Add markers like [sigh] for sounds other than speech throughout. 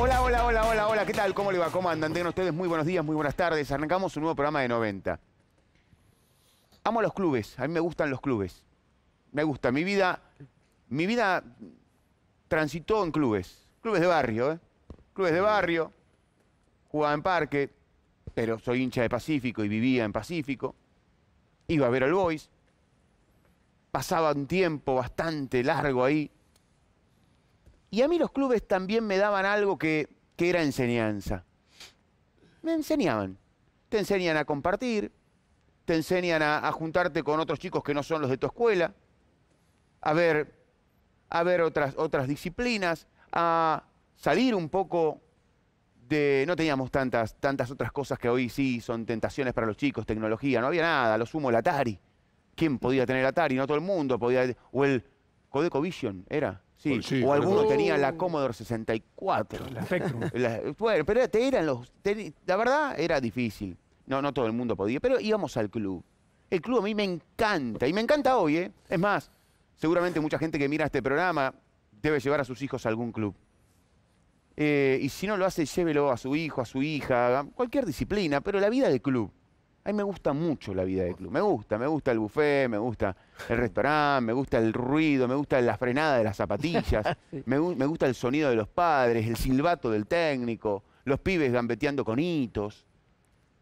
Hola, hola, hola, hola, hola. ¿Qué tal? ¿Cómo le va? ¿Cómo andan? Tengan ustedes muy buenos días, muy buenas tardes. Arrancamos un nuevo programa de 90. Amo los clubes. A mí me gustan los clubes. Me gusta. Mi vida, mi vida transitó en clubes. Clubes de barrio, ¿eh? Clubes de barrio. Jugaba en parque, pero soy hincha de Pacífico y vivía en Pacífico. Iba a ver al Boys. Pasaba un tiempo bastante largo ahí y a mí los clubes también me daban algo que, era enseñanza. Me enseñaban. Te enseñan a compartir, te enseñan a, juntarte con otros chicos que no son los de tu escuela, a ver, a ver otras, otras disciplinas, a salir un poco de, no teníamos tantas, tantas otras cosas que hoy sí son tentaciones para los chicos, tecnología, no había nada, lo sumo el Atari. ¿Quién podía tener Atari? No todo el mundo podía. O el Codeco Vision, era. Pues sí, o alguno tenía la Commodore 64. [laughs] La bueno, pero eran los. la verdad, era difícil. No, no todo el mundo podía, pero íbamos al club. El club a mí me encanta, y me encanta hoy, ¿eh? Es más, seguramente mucha gente que mira este programa debe llevar a sus hijos a algún club. Eh, y si no lo hace, llévelo a su hijo, a su hija, cualquier disciplina, pero la vida del club. A mí me gusta mucho la vida del club. Me gusta, me gusta el buffet, me gusta el restaurante, me gusta el ruido, me gusta la frenada de las zapatillas, [laughs] me, gusta el sonido de los padres, el silbato del técnico, los pibes gambeteando con hitos,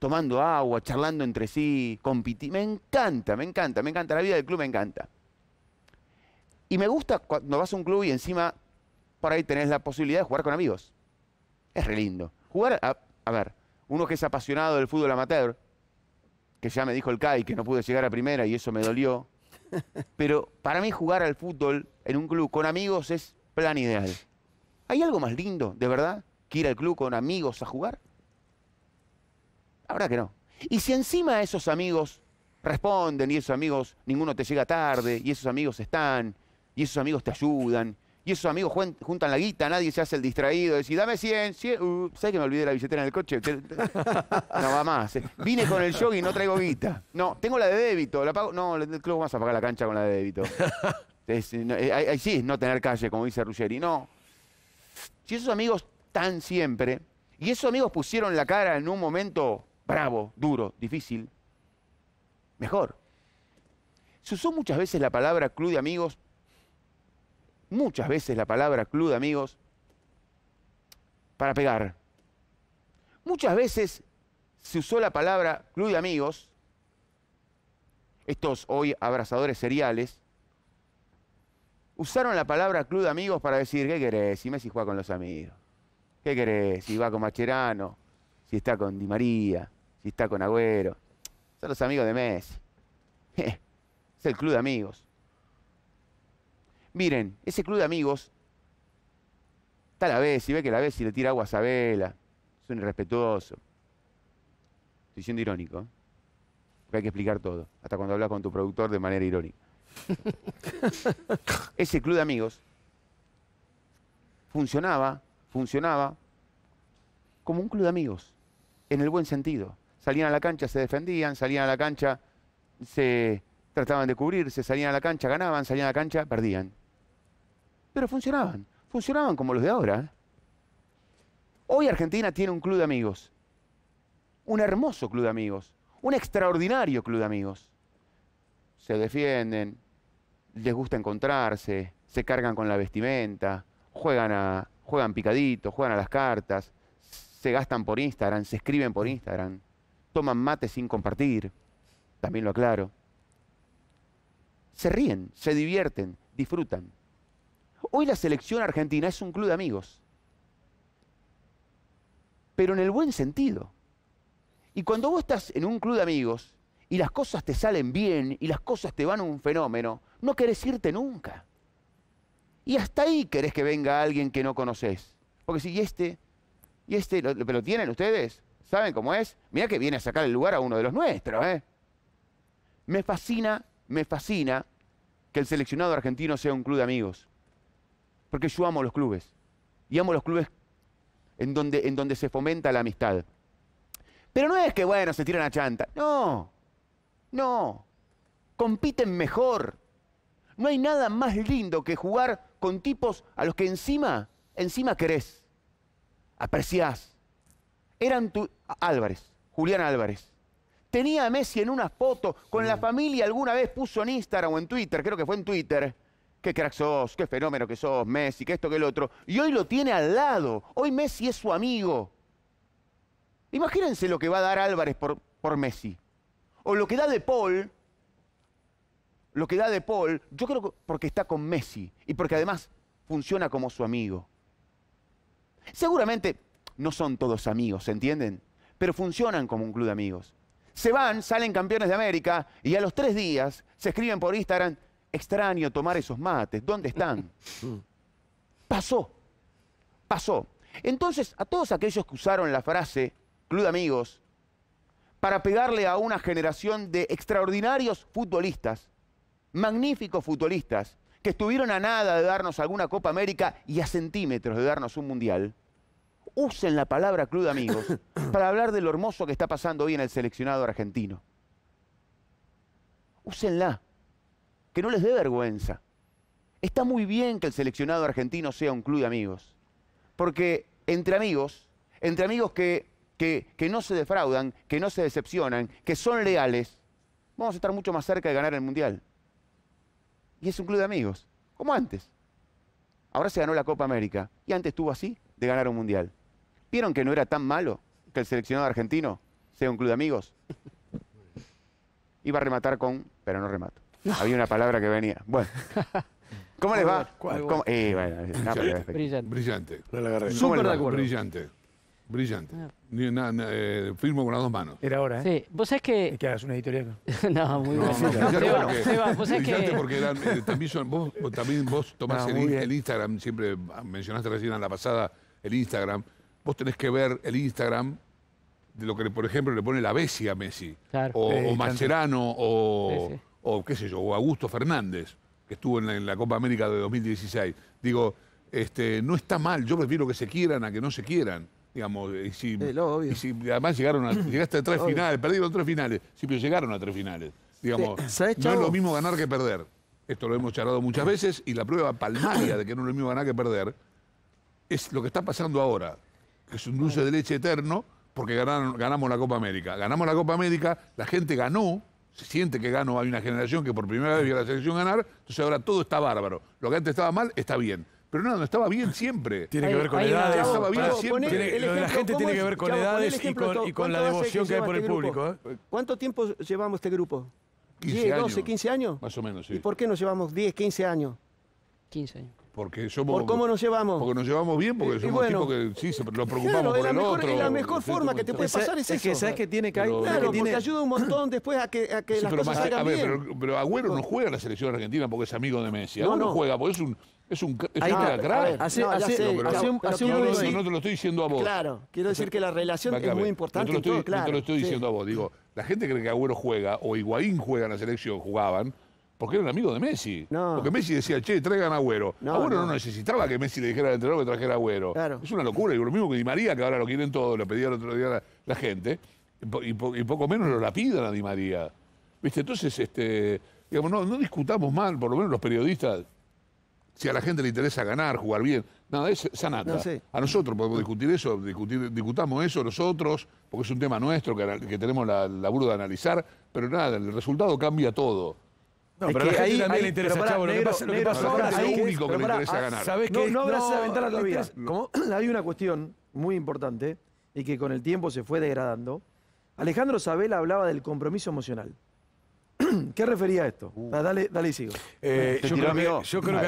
tomando agua, charlando entre sí, compitiendo. Me encanta, me encanta, me encanta. La vida del club me encanta. Y me gusta cuando vas a un club y encima por ahí tenés la posibilidad de jugar con amigos. Es re lindo. Jugar, a ver, uno que es apasionado del fútbol amateur, que ya me dijo el CAI que no pude llegar a primera y eso me dolió. [laughs] Pero para mí jugar al fútbol en un club con amigos es plan ideal. ¿Hay algo más lindo, de verdad, que ir al club con amigos a jugar? Habrá que no. Y si encima esos amigos responden y esos amigos, ninguno te llega tarde, y esos amigos están, y esos amigos te ayudan, y esos amigos juntan la guita, nadie se hace el distraído, decir, dame 100, 100, ¿sabes que me olvidé la billetera en el coche? [laughs] No va más. Eh. Vine con el yogi y no traigo guita. No, tengo la de débito, la pago. No, el club vas a pagar la cancha con la de débito. [laughs] Eh, ahí, sí es no tener calle, como dice Ruggeri. No. Si esos amigos tan siempre, y esos amigos pusieron la cara en un momento bravo, duro, difícil, mejor. Se usó muchas veces la palabra club de amigos muchas veces la palabra club de amigos para pegar. Muchas veces se usó la palabra club de amigos, estos hoy abrazadores seriales, usaron la palabra club de amigos para decir, ¿qué querés? Si Messi juega con los amigos, ¿qué querés? Si va con Macherano, si está con Di María, si está con Agüero, son los amigos de Messi. [laughs] Es el club de amigos. Miren, ese club de amigos está la y ve que la si le tira agua a Sabela. Es un irrespetuoso. Estoy siendo irónico. Porque hay que explicar todo, hasta cuando hablas con tu productor de manera irónica. [laughs] ese club de amigos funcionaba, funcionaba como un club de amigos, en el buen sentido. Salían a la cancha, se defendían, salían a la cancha, se trataban de cubrirse, salían a la cancha, ganaban, salían a la cancha, perdían pero funcionaban, funcionaban como los de ahora. ¿eh? Hoy Argentina tiene un club de amigos, un hermoso club de amigos, un extraordinario club de amigos. Se defienden, les gusta encontrarse, se cargan con la vestimenta, juegan, a, juegan picaditos, juegan a las cartas, se gastan por Instagram, se escriben por Instagram, toman mate sin compartir, también lo aclaro. Se ríen, se divierten, disfrutan. Hoy la selección argentina es un club de amigos, pero en el buen sentido. Y cuando vos estás en un club de amigos y las cosas te salen bien y las cosas te van un fenómeno, no querés irte nunca. Y hasta ahí querés que venga alguien que no conoces. Porque si, y este, y este, lo, tienen ustedes, ¿saben cómo es? Mira que viene a sacar el lugar a uno de los nuestros, ¿eh? Me fascina, me fascina que el seleccionado argentino sea un club de amigos. Porque yo amo los clubes. Y amo los clubes en donde, en donde se fomenta la amistad. Pero no es que, bueno, se tiran a chanta. No. No. Compiten mejor. No hay nada más lindo que jugar con tipos a los que encima, encima querés. Apreciás. Eran tu. Álvarez, Julián Álvarez. Tenía a Messi en una foto, con la familia alguna vez puso en Instagram o en Twitter, creo que fue en Twitter qué crack sos, qué fenómeno que sos, Messi, que esto, que el otro. Y hoy lo tiene al lado. Hoy Messi es su amigo. Imagínense lo que va a dar Álvarez por, Messi. O lo que da De Paul. Lo que da De Paul, yo creo que porque está con Messi y porque además funciona como su amigo. Seguramente no son todos amigos, ¿entienden? Pero funcionan como un club de amigos. Se van, salen campeones de América y a los tres días se escriben por Instagram, extraño tomar esos mates, ¿dónde están? Mm. pasó, pasó. Entonces, a todos aquellos que usaron la frase Club de Amigos para pegarle a una generación de extraordinarios futbolistas, magníficos futbolistas, que estuvieron a nada de darnos alguna Copa América y a centímetros de darnos un Mundial, usen la palabra Club de Amigos [coughs] para hablar de lo hermoso que está pasando hoy en el seleccionado argentino. Úsenla que no les dé vergüenza. Está muy bien que el seleccionado argentino sea un club de amigos, porque entre amigos, entre amigos que, que, que no se defraudan, que no se decepcionan, que son leales, vamos a estar mucho más cerca de ganar el Mundial. Y es un club de amigos, como antes. Ahora se ganó la Copa América y antes estuvo así de ganar un Mundial. ¿Vieron que no era tan malo que el seleccionado argentino sea un club de amigos? Iba a rematar con, pero no remato. Había una palabra que venía. Bueno. [laughs] ¿Cómo les va? Eh, eh, brillante. Brillante. Súper de acuerdo. Brillante. Brillante. Ah. Eh, firmo con las dos manos. Era hora, ¿eh? Sí. Vos sabés que... ¿Que hagas una editorial? [laughs] no, muy bien. Seba, vos es que... porque también, vos, también vos tomás el, Instagram, siempre mencionaste recién en la pasada el Instagram. Vos tenés que ver el Instagram de lo que, por ejemplo, le pone la Bessi a Messi. O, o Mascherano, o o qué sé yo, o Augusto Fernández, que estuvo en la, Copa América de 2016. Digo, este, no está mal, yo prefiero que se quieran a que no se quieran. Digamos, y si, además llegaron a, [laughs] llegaste a tres finales, perdieron tres finales, sí, pero llegaron a tres finales. Digamos, no es lo mismo ganar que perder. Esto lo hemos charlado muchas veces y la prueba palmaria de que no es lo mismo ganar que perder es lo que está pasando ahora, que es un dulce de leche eterno porque ganamos la Copa América. Ganamos la Copa América, la gente ganó, se siente que ganó, hay una generación que por primera vez vio la selección ganar, entonces ahora todo está bárbaro. Lo que antes estaba mal, está bien. Pero no, no estaba bien siempre. Tiene que ver con edades. Lo de la gente tiene que ver con edades y con, la devoción que, hay por el este público. ¿eh? ¿Cuánto tiempo llevamos este grupo? 15 10, años, 12, 15 años. Más o menos, sí. ¿Y por qué nos llevamos 10, 15 años? 15 años. Porque ¿Por cómo nos llevamos? Porque nos llevamos bien, porque somos bueno, que sí, nos preocupamos por la mejor, La mejor forma que te puede pasar es, es que sabes que tiene que pero, Claro, porque ayuda un montón después a que, a que las cosas salgan a ver, bien. Pero, Agüero no juega en la selección argentina porque es amigo de Messi. Agüero no, juega porque es un... Es un, no, no, te lo estoy diciendo a vos. Claro, quiero decir que la relación es muy importante. No te lo estoy, diciendo a vos. Digo, la gente cree que Agüero juega o Higuaín juega en la selección, jugaban porque era un amigo de Messi. Porque Messi decía, che, traigan Agüero. No, Agüero no. necesitaba que Messi le dijera al entrenador que trajera Agüero. Claro. Es una locura. Y lo mismo que Di María, que ahora lo quieren todo, lo pedía el otro día la, gente. Y, poco menos lo lapidan a Di María. ¿Viste? Entonces, este, digamos, no, discutamos mal, por lo menos los periodistas, si a la gente le interesa ganar, jugar bien. Nada, es sanata. A nosotros podemos discutir eso, discutamos eso nosotros, porque es un tema nuestro que, tenemos la, la de analizar, pero nada, el resultado cambia todo. No, pero a la gente ahí, también le interesa, chavo. lo que pasa, negro, que es único que le interesa ganar. no, que no aventar la vida. hay una cuestión muy importante y que con el tiempo se fue degradando. Alejandro Sabela hablaba del compromiso emocional. [clears throat] ¿Qué refería a esto? Uh. Ah, dale, y sigo. Eh, pues yo, creo que,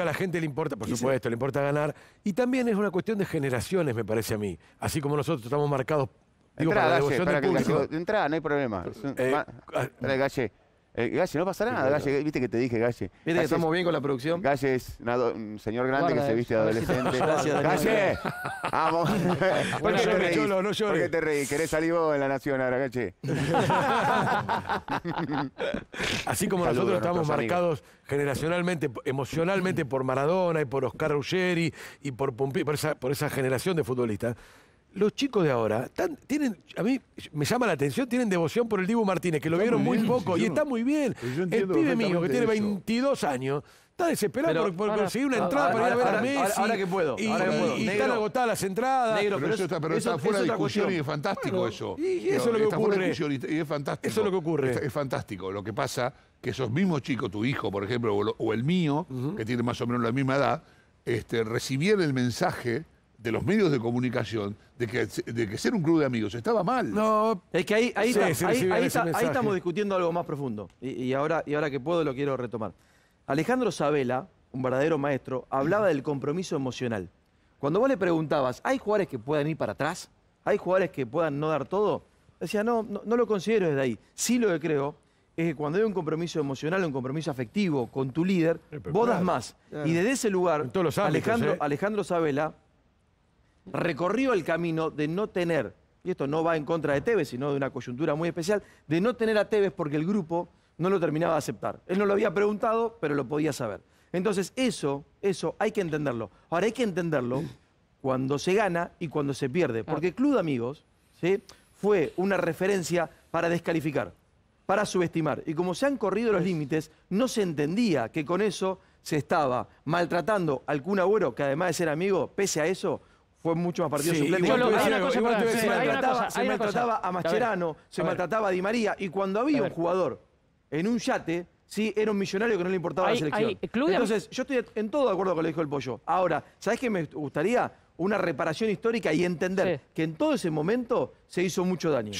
a la, gente le importa, por supuesto, le importa ganar. Y también es una cuestión de generaciones, me parece a mí. Así como nosotros estamos marcados Digo, entrá, para, la Galle, para que no hay problema. Eh, ah, eh, Galle, no pasa nada, Galle. Viste que te dije, Galle. Viste que estamos bien con la producción. Galle es un señor grande que se viste de adolescente. Gracias, Galle, [laughs] vamos. ¿Por qué te no ¿Por qué te reí? ¿Querés salir vos en La Nación ahora, Galle? [laughs] Así como nosotros estamos marcados generacionalmente, emocionalmente por Maradona y por Oscar Ruggeri y por, por, esa, por esa generación de futbolistas, los chicos de ahora tienen, a mí me llama la atención, tienen devoción por el Dibu Martínez, que lo vieron muy, poco y está muy bien. Pues el pibe mío, que tiene 22 años, está desesperado por, conseguir una entrada para ir a ver a Messi. Ahora, que puedo. Y, están agotadas las entradas. pero, eso está, fuera de discusión y es fantástico eso. Y, eso es lo que ocurre. es fantástico. Eso es lo que ocurre. Es, fantástico. Lo que pasa que esos mismos chicos, tu hijo, por ejemplo, o, el mío, que tiene más o menos la misma edad, este, recibieron el mensaje de los medios de comunicación de que, que ser un club de amigos estaba mal. No, es que ahí, ahí, ahí, estamos discutiendo algo más profundo. Y, ahora, y ahora que puedo lo quiero retomar. Alejandro Sabela, un verdadero maestro, hablaba del compromiso emocional. Cuando vos le preguntabas, ¿hay jugadores que puedan ir para atrás? ¿Hay jugadores que puedan no dar todo? Decía, no, no, lo considero desde ahí. Sí lo que creo es que cuando hay un compromiso emocional, un compromiso afectivo con tu líder, vos das más. Y desde ese lugar, Alejandro, ¿eh? Alejandro Sabela recorrió el camino de no tener, y esto no va en contra de Tevez, sino de una coyuntura muy especial, de no tener a Tevez porque el grupo no lo terminaba de aceptar. Él no lo había preguntado, pero lo podía saber. Entonces, eso, eso hay que entenderlo. Ahora, hay que entenderlo cuando se gana y cuando se pierde. Porque ah. Club de Amigos fue una referencia para descalificar, para subestimar. Y como se han corrido los pues. límites, no se entendía que con eso se estaba maltratando al Kun Agüero, que además de ser amigo, pese a eso, fue mucho más partido suplente. se maltrataba, a Mascherano, se maltrataba a Di María, y cuando había un jugador en un yate, sí, era un millonario que no le importaba la selección. Entonces, yo estoy en todo de acuerdo con lo que dijo el pollo. Ahora, ¿sabés qué me gustaría? Una reparación histórica y entender que en todo ese momento se hizo mucho daño.